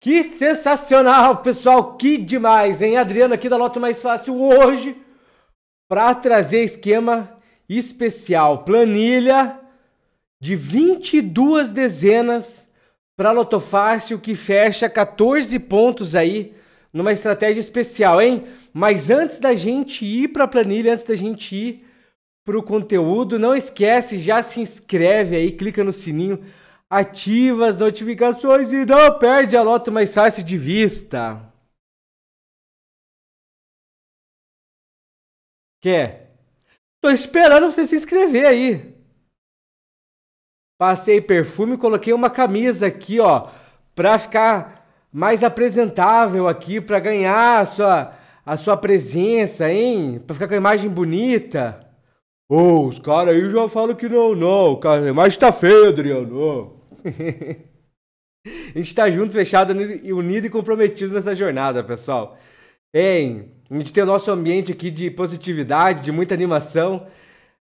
Que sensacional, pessoal! Que demais, hein? Adriano aqui da Loto Mais Fácil hoje para trazer esquema especial, planilha de 22 dezenas para Loto Fácil que fecha 14 pontos aí numa estratégia especial, hein? Mas antes da gente ir para a planilha, antes da gente ir para o conteúdo, não esquece, já se inscreve aí, clica no sininho ativa as notificações e não perde a loto mais fácil de vista. Quer? Tô esperando você se inscrever aí. Passei perfume, coloquei uma camisa aqui, ó, pra ficar mais apresentável aqui, pra ganhar a sua, a sua presença, hein? Pra ficar com a imagem bonita. Ô, oh, os caras aí já falam que não, não, a imagem é tá feia, Adriano. a gente tá junto, fechado unido e comprometido nessa jornada, pessoal. Hein? A gente tem o nosso ambiente aqui de positividade, de muita animação.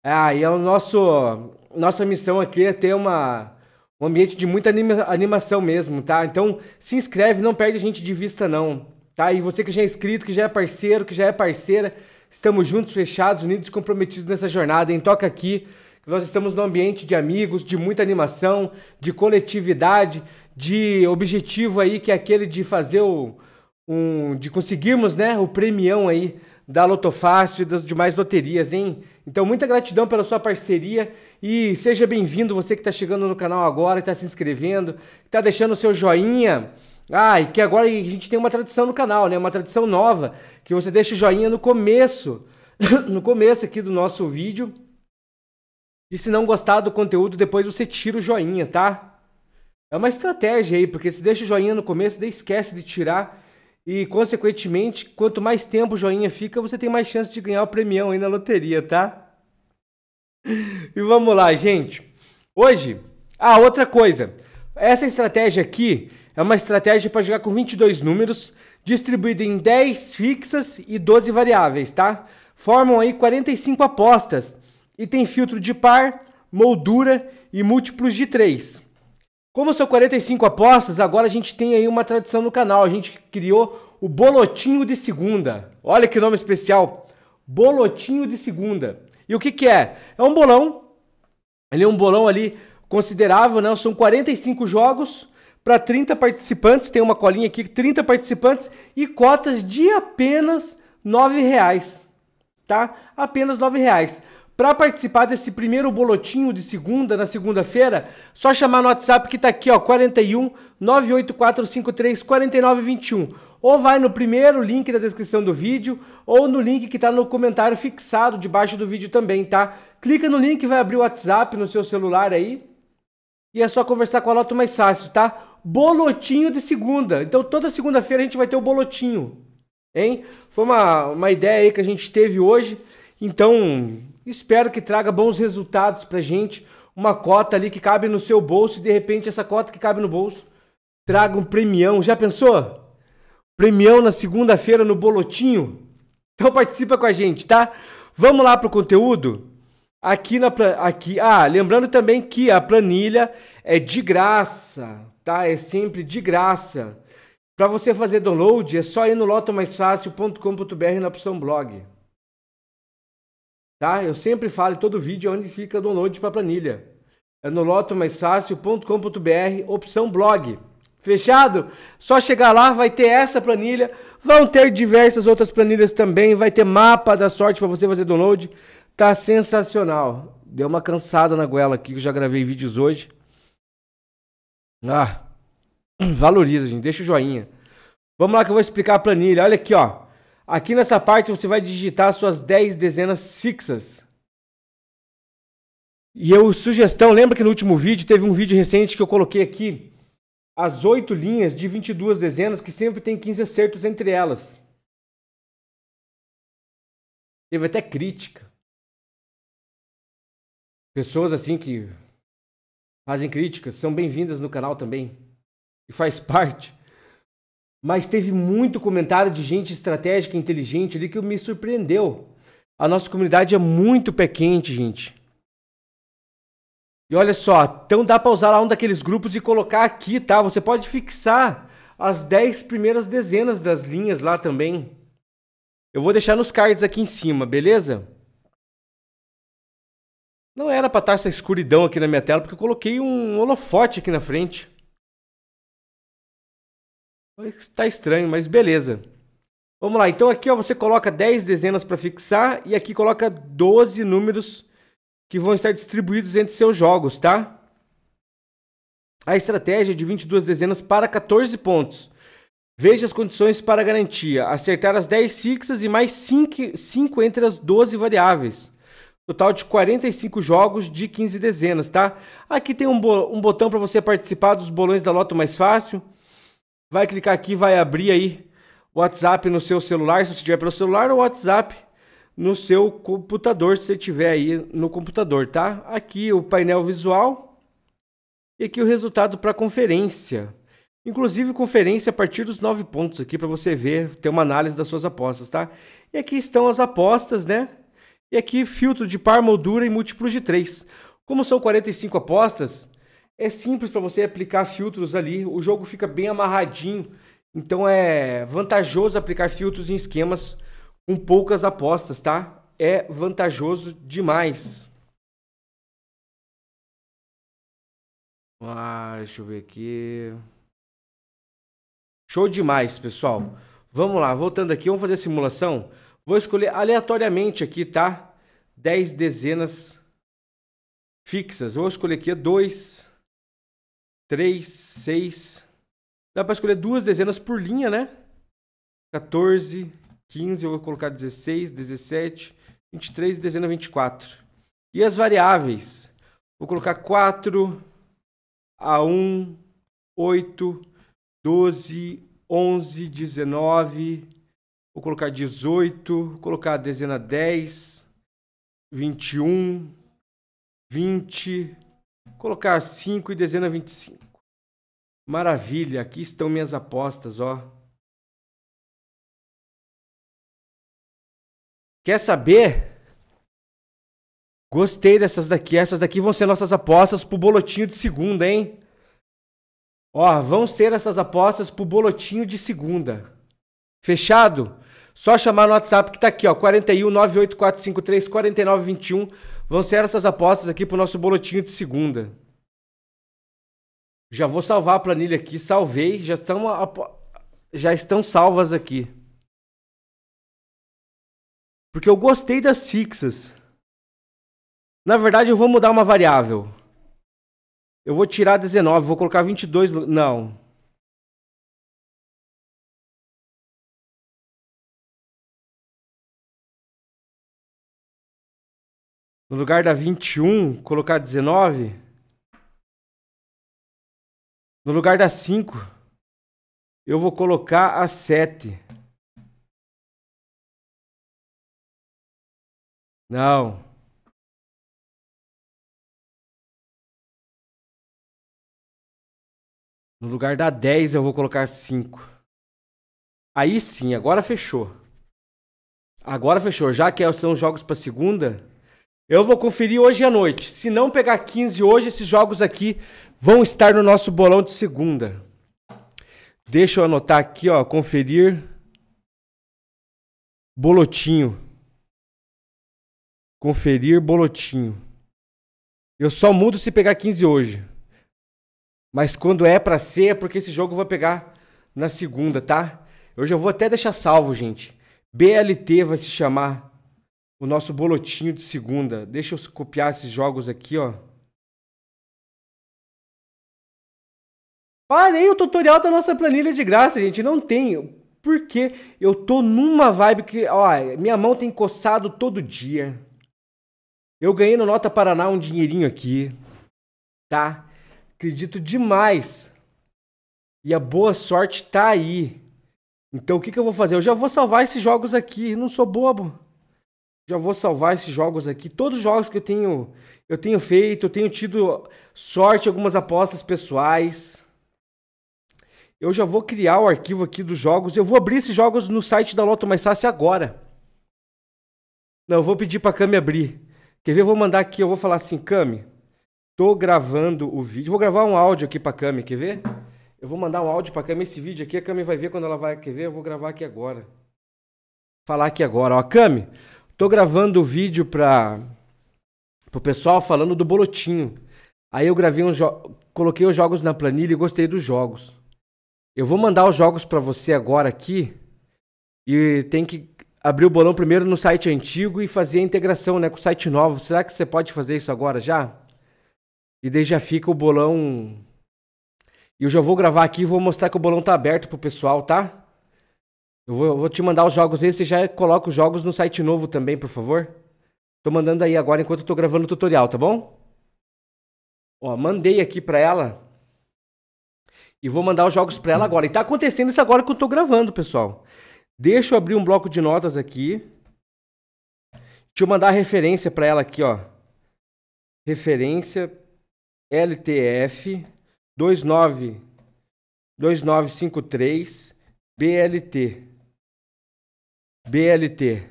Ah, e é o nosso nossa missão aqui é ter uma um ambiente de muita anima, animação mesmo, tá? Então, se inscreve, não perde a gente de vista não, tá? E você que já é inscrito, que já é parceiro, que já é parceira, estamos juntos, fechados, unidos, comprometidos nessa jornada, hein? Toca aqui nós estamos num ambiente de amigos, de muita animação, de coletividade, de objetivo aí que é aquele de fazer o um, de conseguirmos, né, o premião aí da Lotofácil e das demais loterias, hein? Então, muita gratidão pela sua parceria e seja bem-vindo você que está chegando no canal agora, está se inscrevendo, está deixando o seu joinha. Ah, e que agora a gente tem uma tradição no canal, né? Uma tradição nova, que você deixa o joinha no começo, no começo aqui do nosso vídeo e se não gostar do conteúdo, depois você tira o joinha, tá? É uma estratégia aí, porque se deixa o joinha no começo, daí esquece de tirar. E, consequentemente, quanto mais tempo o joinha fica, você tem mais chance de ganhar o premião aí na loteria, tá? E vamos lá, gente. Hoje, ah, outra coisa. Essa estratégia aqui é uma estratégia para jogar com 22 números, distribuída em 10 fixas e 12 variáveis, tá? Formam aí 45 apostas e tem filtro de par, moldura e múltiplos de 3. Como são 45 apostas, agora a gente tem aí uma tradição no canal. A gente criou o Bolotinho de Segunda. Olha que nome especial! Bolotinho de Segunda. E o que, que é? É um bolão. Ele é um bolão ali considerável, né? São 45 jogos para 30 participantes. Tem uma colinha aqui, 30 participantes e cotas de apenas R$ reais, tá? Apenas R$ reais. Para participar desse primeiro bolotinho de segunda, na segunda-feira, só chamar no WhatsApp que está aqui, ó, 41 98453 4921. Ou vai no primeiro link da descrição do vídeo, ou no link que está no comentário fixado debaixo do vídeo também, tá? Clica no link, vai abrir o WhatsApp no seu celular aí. E é só conversar com a Loto mais fácil, tá? Bolotinho de segunda. Então toda segunda-feira a gente vai ter o bolotinho. Hein? Foi uma, uma ideia aí que a gente teve hoje. Então, Espero que traga bons resultados pra gente. Uma cota ali que cabe no seu bolso e de repente essa cota que cabe no bolso traga um premião. Já pensou? Premião na segunda-feira no bolotinho? Então participa com a gente, tá? Vamos lá pro conteúdo. Aqui na aqui, ah, lembrando também que a planilha é de graça, tá? É sempre de graça. Para você fazer download, é só ir no lotomaisfácil.com.br na opção blog. Tá? Eu sempre falo em todo vídeo onde fica o download para planilha. É no lotomaisfácil.com.br, opção blog. Fechado? Só chegar lá, vai ter essa planilha. Vão ter diversas outras planilhas também. Vai ter mapa da sorte para você fazer download. Tá sensacional. Deu uma cansada na goela aqui, que eu já gravei vídeos hoje. Ah, valoriza, gente. Deixa o joinha. Vamos lá que eu vou explicar a planilha. Olha aqui, ó. Aqui nessa parte você vai digitar suas 10 dezenas fixas. E eu sugestão, lembra que no último vídeo teve um vídeo recente que eu coloquei aqui as 8 linhas de 22 dezenas que sempre tem 15 acertos entre elas. Teve até crítica. Pessoas assim que fazem críticas são bem-vindas no canal também. E faz parte mas teve muito comentário de gente estratégica, inteligente ali que me surpreendeu. A nossa comunidade é muito pé quente, gente. E olha só, então dá para usar lá um daqueles grupos e colocar aqui, tá? Você pode fixar as 10 primeiras dezenas das linhas lá também. Eu vou deixar nos cards aqui em cima, beleza? Não era para estar tá essa escuridão aqui na minha tela, porque eu coloquei um holofote aqui na frente. Está estranho, mas beleza. Vamos lá, então aqui ó, você coloca 10 dezenas para fixar e aqui coloca 12 números que vão estar distribuídos entre seus jogos, tá? A estratégia é de 22 dezenas para 14 pontos. Veja as condições para garantia. Acertar as 10 fixas e mais 5, 5 entre as 12 variáveis. Total de 45 jogos de 15 dezenas, tá? Aqui tem um, um botão para você participar dos bolões da Loto mais fácil vai clicar aqui, vai abrir aí o WhatsApp no seu celular, se você tiver pelo celular, ou WhatsApp no seu computador, se você tiver aí no computador, tá? Aqui o painel visual e aqui o resultado para conferência. Inclusive conferência a partir dos nove pontos aqui para você ver, ter uma análise das suas apostas, tá? E aqui estão as apostas, né? E aqui filtro de par, moldura e múltiplos de 3. Como são 45 apostas, é simples para você aplicar filtros ali, o jogo fica bem amarradinho. Então é vantajoso aplicar filtros em esquemas com poucas apostas, tá? É vantajoso demais. Ah, deixa eu ver aqui. Show demais, pessoal. Vamos lá, voltando aqui, vamos fazer a simulação. Vou escolher aleatoriamente aqui, tá? 10 dezenas fixas. Vou escolher aqui 2, 3, 6. Dá para escolher duas dezenas por linha, né? 14, 15, eu vou colocar 16, 17, 23 dezena 24. E as variáveis? Vou colocar 4, A1, 8, 12, 11, 19. Vou colocar 18, vou colocar a dezena 10, 21, 20, Colocar 5 e dezena 25. Maravilha, aqui estão minhas apostas, ó. Quer saber? Gostei dessas daqui. Essas daqui vão ser nossas apostas pro bolotinho de segunda, hein? Ó, vão ser essas apostas pro bolotinho de segunda. Fechado? Só chamar no WhatsApp que tá aqui, ó, 41 98453 4921. Vão ser essas apostas aqui pro nosso boletim de segunda. Já vou salvar a planilha aqui, salvei, já estão já estão salvas aqui. Porque eu gostei das fixas. Na verdade, eu vou mudar uma variável. Eu vou tirar 19, vou colocar 22, não. no lugar da 21, colocar 19. No lugar da 5, eu vou colocar a 7. Não. No lugar da 10, eu vou colocar 5. Aí sim, agora fechou. Agora fechou. Já que são jogos para segunda, eu vou conferir hoje à noite. Se não pegar 15 hoje, esses jogos aqui vão estar no nosso bolão de segunda. Deixa eu anotar aqui, ó, conferir bolotinho. Conferir bolotinho. Eu só mudo se pegar 15 hoje. Mas quando é para ser, é porque esse jogo eu vou pegar na segunda, tá? Eu já vou até deixar salvo, gente. BLT vai se chamar o nosso bolotinho de segunda. Deixa eu copiar esses jogos aqui, ó. Parei o tutorial da nossa planilha é de graça, gente. Não tem. Porque eu tô numa vibe que, ó, minha mão tem coçado todo dia. Eu ganhei no Nota Paraná um dinheirinho aqui, tá? Acredito demais. E a boa sorte tá aí. Então o que, que eu vou fazer? Eu já vou salvar esses jogos aqui. Não sou bobo. Já vou salvar esses jogos aqui. Todos os jogos que eu tenho, eu tenho feito, eu tenho tido sorte algumas apostas pessoais. Eu já vou criar o arquivo aqui dos jogos. Eu vou abrir esses jogos no site da Loto Mais Fácil agora. Não, eu vou pedir para a Cami abrir. Quer ver? Eu vou mandar aqui, eu vou falar assim, Cami, tô gravando o vídeo. Vou gravar um áudio aqui para a Cami, quer ver? Eu vou mandar um áudio para a Cami esse vídeo aqui, a Cami vai ver quando ela vai, quer ver? Eu vou gravar aqui agora. Falar aqui agora, ó, Cami, Tô gravando o vídeo para o pessoal falando do bolotinho. Aí eu gravei uns coloquei os jogos na planilha e gostei dos jogos. Eu vou mandar os jogos para você agora aqui e tem que abrir o bolão primeiro no site antigo e fazer a integração, né, com o site novo. Será que você pode fazer isso agora já? E daí já fica o bolão. E eu já vou gravar aqui e vou mostrar que o bolão tá aberto pro pessoal, tá? Eu vou, eu vou te mandar os jogos aí, você já coloca os jogos no site novo também, por favor. Tô mandando aí agora enquanto eu tô gravando o tutorial, tá bom? Ó, mandei aqui pra ela. E vou mandar os jogos pra ela agora. E tá acontecendo isso agora que eu tô gravando, pessoal. Deixa eu abrir um bloco de notas aqui. Deixa eu mandar a referência pra ela aqui, ó. Referência LTF 29 2953 BLT. BLT.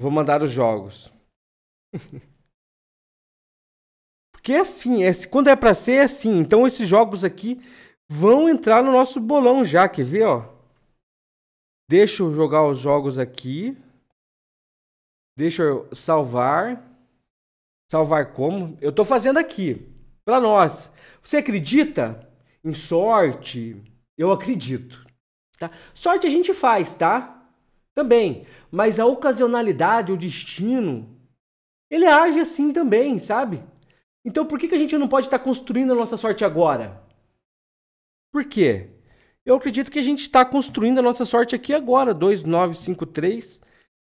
Vou mandar os jogos. Porque é assim, é, quando é para ser, é assim. Então esses jogos aqui vão entrar no nosso bolão já, quer ver, ó? Deixa eu jogar os jogos aqui. Deixa eu salvar. Salvar como? Eu estou fazendo aqui, para nós. Você acredita em sorte? Eu acredito. Tá? Sorte a gente faz, tá? Também. Mas a ocasionalidade, o destino, ele age assim também, sabe? Então por que, que a gente não pode estar tá construindo a nossa sorte agora? Por quê? Eu acredito que a gente está construindo a nossa sorte aqui agora. 2953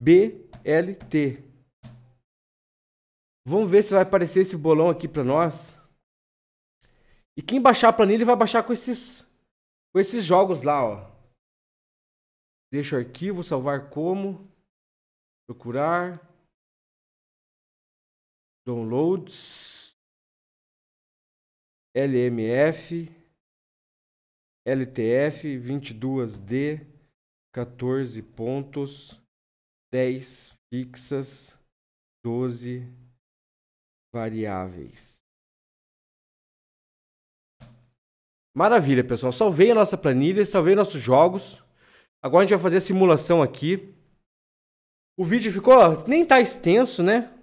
BLT. Vamos ver se vai aparecer esse bolão aqui para nós. E quem baixar a planilha vai baixar com esses, com esses jogos lá, ó. Deixa o arquivo, salvar como, procurar, downloads, LMF, LTF 22D, 14 pontos, 10 fixas, 12 variáveis. Maravilha, pessoal. Salvei a nossa planilha, salvei nossos jogos. Agora a gente vai fazer a simulação aqui. O vídeo ficou, nem tá extenso, né?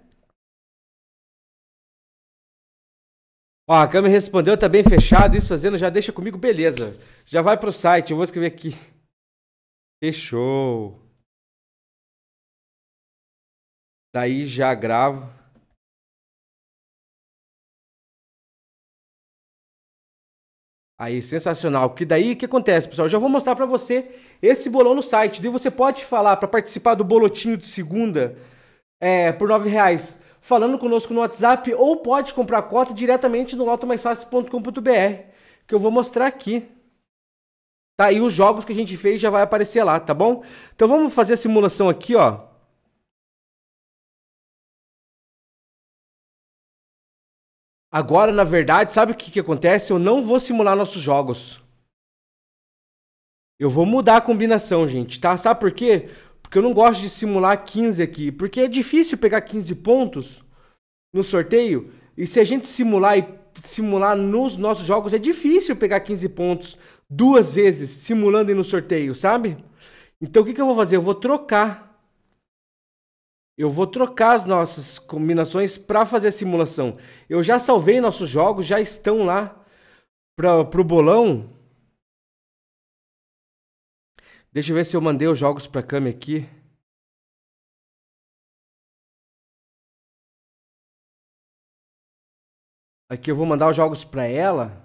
Ó, a câmera respondeu, tá bem fechado, isso fazendo, já deixa comigo, beleza. Já vai pro site, eu vou escrever aqui. Fechou. Daí já gravo. Aí, sensacional. Que daí, o que acontece, pessoal? Eu já vou mostrar para você esse bolão no site. Daí você pode falar para participar do bolotinho de segunda é, por R$ reais falando conosco no WhatsApp ou pode comprar cota diretamente no lotomaisfácil.com.br, que eu vou mostrar aqui. Tá, e os jogos que a gente fez já vai aparecer lá, tá bom? Então vamos fazer a simulação aqui, ó. Agora, na verdade, sabe o que, que acontece? Eu não vou simular nossos jogos. Eu vou mudar a combinação, gente, tá? Sabe por quê? Porque eu não gosto de simular 15 aqui. Porque é difícil pegar 15 pontos no sorteio. E se a gente simular e simular nos nossos jogos, é difícil pegar 15 pontos duas vezes simulando e no sorteio, sabe? Então o que, que eu vou fazer? Eu vou trocar eu vou trocar as nossas combinações para fazer a simulação. Eu já salvei nossos jogos, já estão lá para o bolão. Deixa eu ver se eu mandei os jogos para a Cami aqui. Aqui eu vou mandar os jogos para ela.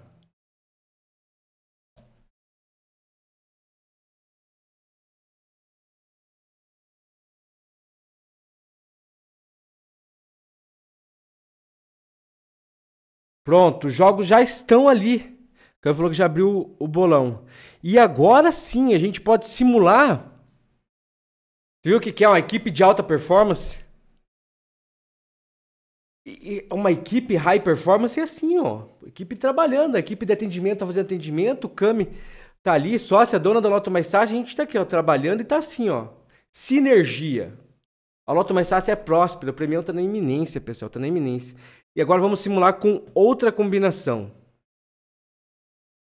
Pronto, os jogos já estão ali. O Cam falou que já abriu o bolão. E agora sim, a gente pode simular. Você viu o que é uma equipe de alta performance? uma equipe high performance é assim, ó. Equipe trabalhando, a equipe de atendimento tá fazendo atendimento, o Cami tá ali, sócia, dona da Loto Mais Sácia, a gente tá aqui, ó, trabalhando e tá assim, ó. Sinergia. A Loto Mais Sácia é próspera, o premião tá na iminência, pessoal, tá na iminência. E agora vamos simular com outra combinação.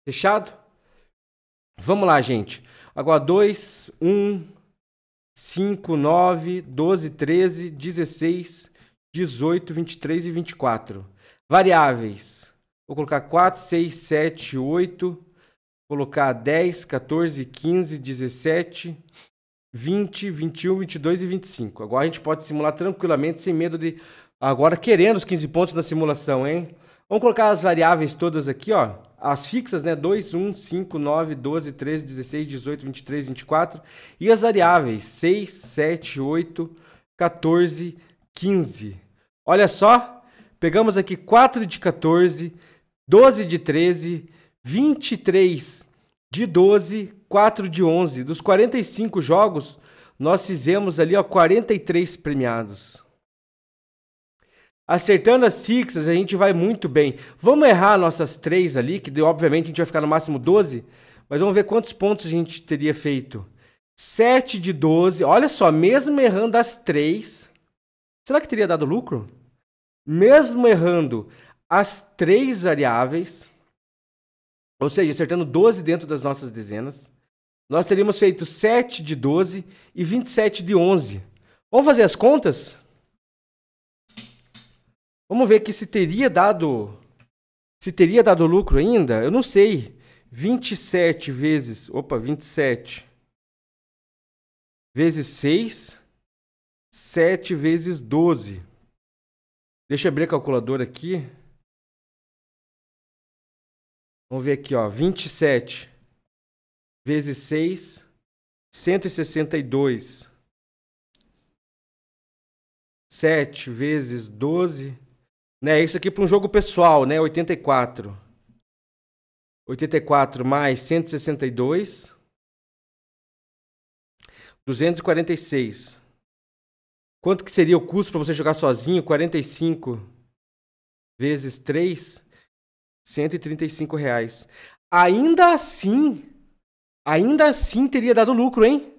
Fechado? Vamos lá, gente. Agora 2, 1, 5, 9, 12, 13, 16, 18, 23 e 24. Variáveis. Vou colocar 4, 6, 7, 8. Colocar 10, 14, 15, 17, 20, 21, 22 e 25. Agora a gente pode simular tranquilamente, sem medo de Agora querendo os 15 pontos na simulação, hein? Vamos colocar as variáveis todas aqui, ó. As fixas, né? 2, 1, 5, 9, 12, 13, 16, 18, 23, 24. E as variáveis, 6, 7, 8, 14, 15. Olha só, pegamos aqui 4 de 14, 12 de 13, 23 de 12, 4 de 11. Dos 45 jogos, nós fizemos ali ó, 43 premiados. Acertando as fixas, a gente vai muito bem. Vamos errar nossas três ali, que obviamente a gente vai ficar no máximo 12. Mas vamos ver quantos pontos a gente teria feito. 7 de 12. Olha só, mesmo errando as três. Será que teria dado lucro? Mesmo errando as três variáveis, ou seja, acertando 12 dentro das nossas dezenas, nós teríamos feito 7 de 12 e 27 de 11. Vamos fazer as contas? Vamos ver que se teria dado. Se teria dado lucro ainda? Eu não sei. 27 vezes. Opa, 27. Vezes 6. 7 vezes 12. Deixa eu abrir a calculadora aqui. Vamos ver aqui, ó. 27 vezes 6, 162. 7 vezes 12 né, isso aqui para um jogo pessoal, né? 84. 84 mais 162. 246. Quanto que seria o custo para você jogar sozinho? 45 vezes 3, 135 reais. Ainda assim, ainda assim teria dado lucro, hein?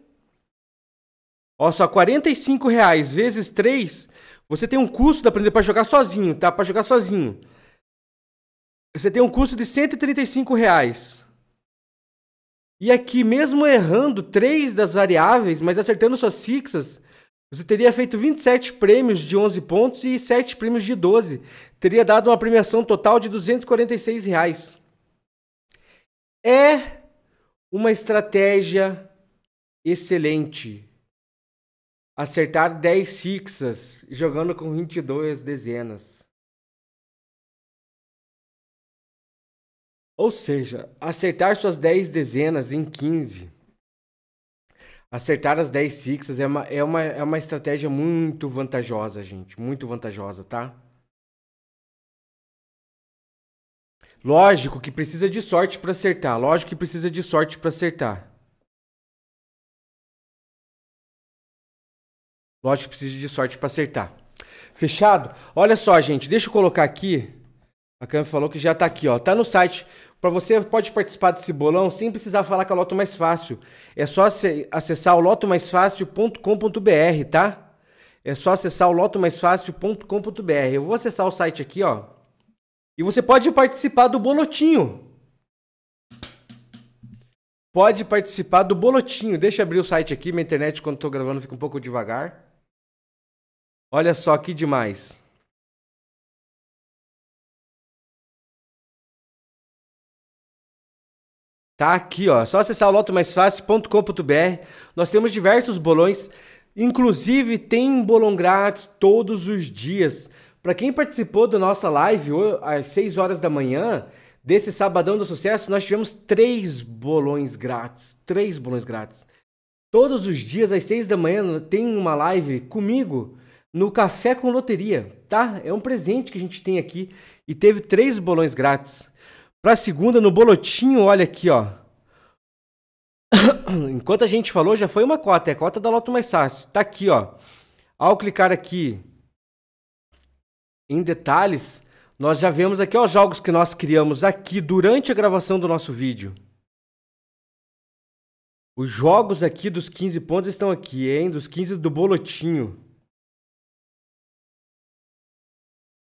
Ó, só 45 reais vezes 3, você tem um curso de aprender para jogar sozinho, tá? Para jogar sozinho. Você tem um curso de 135 reais. E aqui, é mesmo errando três das variáveis, mas acertando suas fixas, você teria feito 27 prêmios de 11 pontos e 7 prêmios de 12. Teria dado uma premiação total de 246 reais. É uma estratégia excelente acertar 10 sixas jogando com 22 dezenas. Ou seja, acertar suas 10 dezenas em 15. Acertar as 10 sixas é uma, é, uma, é uma estratégia muito vantajosa, gente. Muito vantajosa, tá? Lógico que precisa de sorte para acertar. Lógico que precisa de sorte para acertar. Lógico que precisa de sorte para acertar. Fechado? Olha só, gente, deixa eu colocar aqui. A Cami falou que já tá aqui, ó. Tá no site. Para você pode participar desse bolão sem precisar falar com a Loto Mais Fácil. É só acessar o lotomaisfácil.com.br, tá? É só acessar o lotomaisfácil.com.br. Eu vou acessar o site aqui, ó. E você pode participar do bolotinho. Pode participar do bolotinho. Deixa eu abrir o site aqui, minha internet quando estou gravando fica um pouco devagar. Olha só que demais. Tá aqui, ó. só acessar o lotomaisfácil.com.br. Nós temos diversos bolões. Inclusive, tem bolão grátis todos os dias. Para quem participou da nossa live às 6 horas da manhã, desse Sabadão do Sucesso, nós tivemos três bolões grátis. Três bolões grátis. Todos os dias, às 6 da manhã, tem uma live comigo no Café com Loteria, tá? É um presente que a gente tem aqui e teve três bolões grátis. Pra segunda, no bolotinho, olha aqui, ó. Enquanto a gente falou, já foi uma cota, é a cota da Loto Mais Fácil. Tá aqui, ó. Ao clicar aqui em detalhes, nós já vemos aqui ó, os jogos que nós criamos aqui durante a gravação do nosso vídeo. Os jogos aqui dos 15 pontos estão aqui, hein? Dos 15 do bolotinho.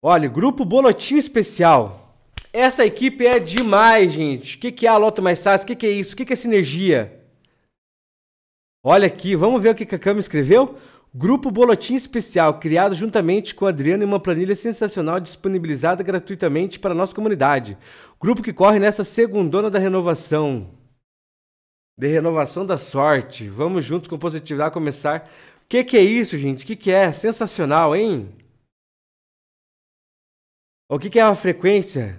Olha, grupo Boletim Especial. Essa equipe é demais, gente. O que, que é a Loto Mais Fácil? O que, que é isso? O que, que é sinergia? Olha aqui, vamos ver o que, que a Cama escreveu? Grupo Boletim Especial, criado juntamente com a Adriana em uma planilha sensacional disponibilizada gratuitamente para a nossa comunidade. Grupo que corre nessa segundona da renovação. De renovação da sorte. Vamos juntos com positividade começar. O que, que é isso, gente? O que, que é? Sensacional, hein? O que, que é uma frequência?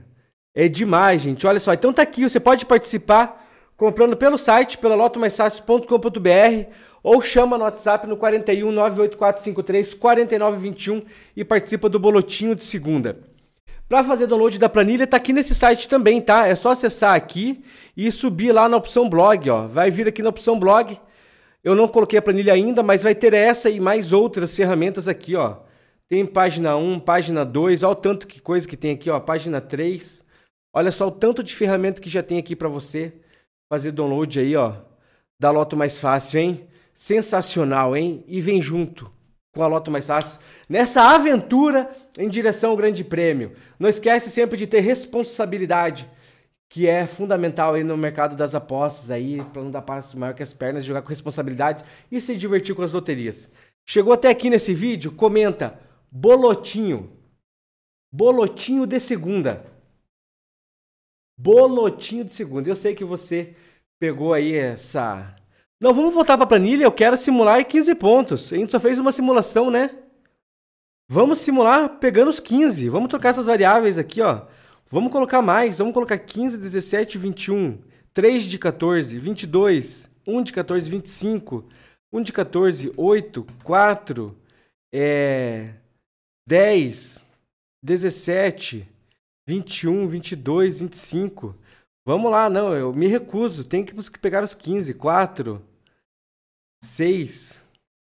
É demais, gente. Olha só. Então tá aqui, você pode participar comprando pelo site, pela lotomaisfácil.com.br ou chama no WhatsApp no 41 98453 4921 e participa do bolotinho de segunda. Para fazer download da planilha, tá aqui nesse site também, tá? É só acessar aqui e subir lá na opção blog, ó. Vai vir aqui na opção blog. Eu não coloquei a planilha ainda, mas vai ter essa e mais outras ferramentas aqui, ó. Tem página 1, página 2, olha o tanto que coisa que tem aqui, ó, página 3. Olha só o tanto de ferramenta que já tem aqui para você fazer download aí, ó, da Loto Mais Fácil, hein? Sensacional, hein? E vem junto com a Loto Mais Fácil nessa aventura em direção ao Grande Prêmio. Não esquece sempre de ter responsabilidade, que é fundamental aí no mercado das apostas aí, para não dar passo maior que as pernas, jogar com responsabilidade e se divertir com as loterias. Chegou até aqui nesse vídeo? Comenta Bolotinho. Bolotinho de segunda. Bolotinho de segunda. Eu sei que você pegou aí essa. Não, vamos voltar para a planilha. Eu quero simular 15 pontos. A gente só fez uma simulação, né? Vamos simular pegando os 15. Vamos trocar essas variáveis aqui, ó. Vamos colocar mais. Vamos colocar 15, 17, 21. 3 de 14, 22. 1 de 14, 25. 1 de 14, 8. 4. É... 10, 17, 21, 22, 25. Vamos lá, não, eu me recuso. Tem que pegar os 15. 4, 6,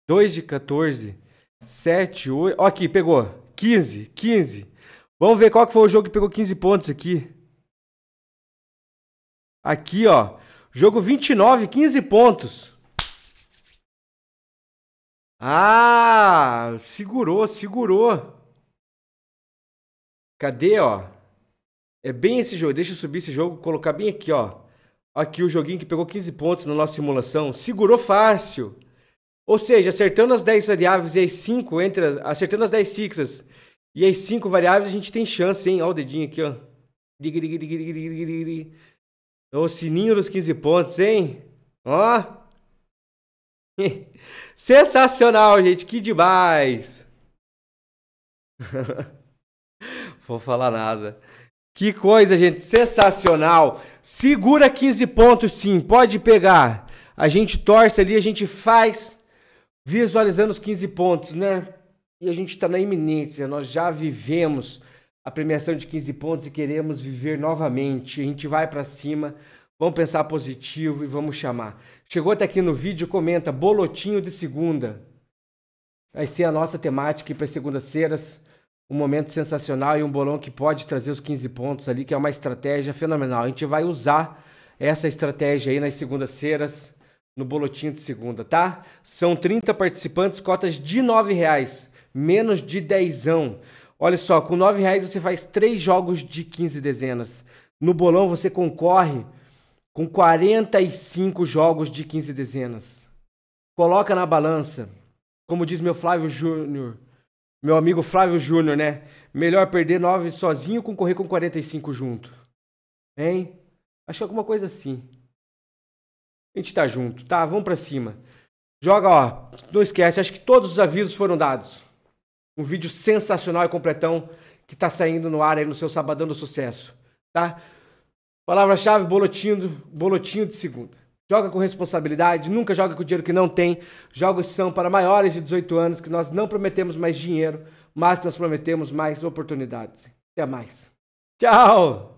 2 de 14, 7, 8. Ó, aqui, pegou. 15, 15. Vamos ver qual que foi o jogo que pegou 15 pontos aqui. Aqui, ó. Jogo 29, 15 pontos. Ah, segurou, segurou. Cadê, ó? É bem esse jogo. Deixa eu subir esse jogo, colocar bem aqui, ó. Aqui o joguinho que pegou 15 pontos na nossa simulação. Segurou fácil. Ou seja, acertando as 10 variáveis e as 5 entre as... Acertando as 10 fixas e as 5 variáveis, a gente tem chance, hein? Ó o dedinho aqui, ó. O sininho dos 15 pontos, hein? Ó. Sensacional, gente, que demais! Vou falar nada. Que coisa, gente, sensacional! Segura 15 pontos, sim, pode pegar. A gente torce ali, a gente faz visualizando os 15 pontos, né? E a gente está na iminência, nós já vivemos a premiação de 15 pontos e queremos viver novamente. A gente vai para cima. Vamos pensar positivo e vamos chamar. Chegou até aqui no vídeo, comenta bolotinho de segunda. Vai ser a nossa temática para segundas-feiras. Um momento sensacional e um bolão que pode trazer os 15 pontos ali, que é uma estratégia fenomenal. A gente vai usar essa estratégia aí nas segundas-feiras, no bolotinho de segunda, tá? São 30 participantes, cotas de R$ reais, menos de dezão. Olha só, com R$ reais você faz três jogos de 15 dezenas. No bolão você concorre com 45 jogos de 15 dezenas. Coloca na balança, como diz meu Flávio Júnior, meu amigo Flávio Júnior, né? Melhor perder 9 sozinho com correr com 45 junto. Hein? Acho que é alguma coisa assim. A gente tá junto, tá? Vamos pra cima. Joga, ó. Não esquece, acho que todos os avisos foram dados. Um vídeo sensacional e completão que tá saindo no ar aí no seu Sabadão do Sucesso, tá? Palavra-chave, bolotinho, bolotinho de segunda. Joga com responsabilidade, nunca joga com dinheiro que não tem. Jogos são para maiores de 18 anos, que nós não prometemos mais dinheiro, mas nós prometemos mais oportunidades. Até mais. Tchau!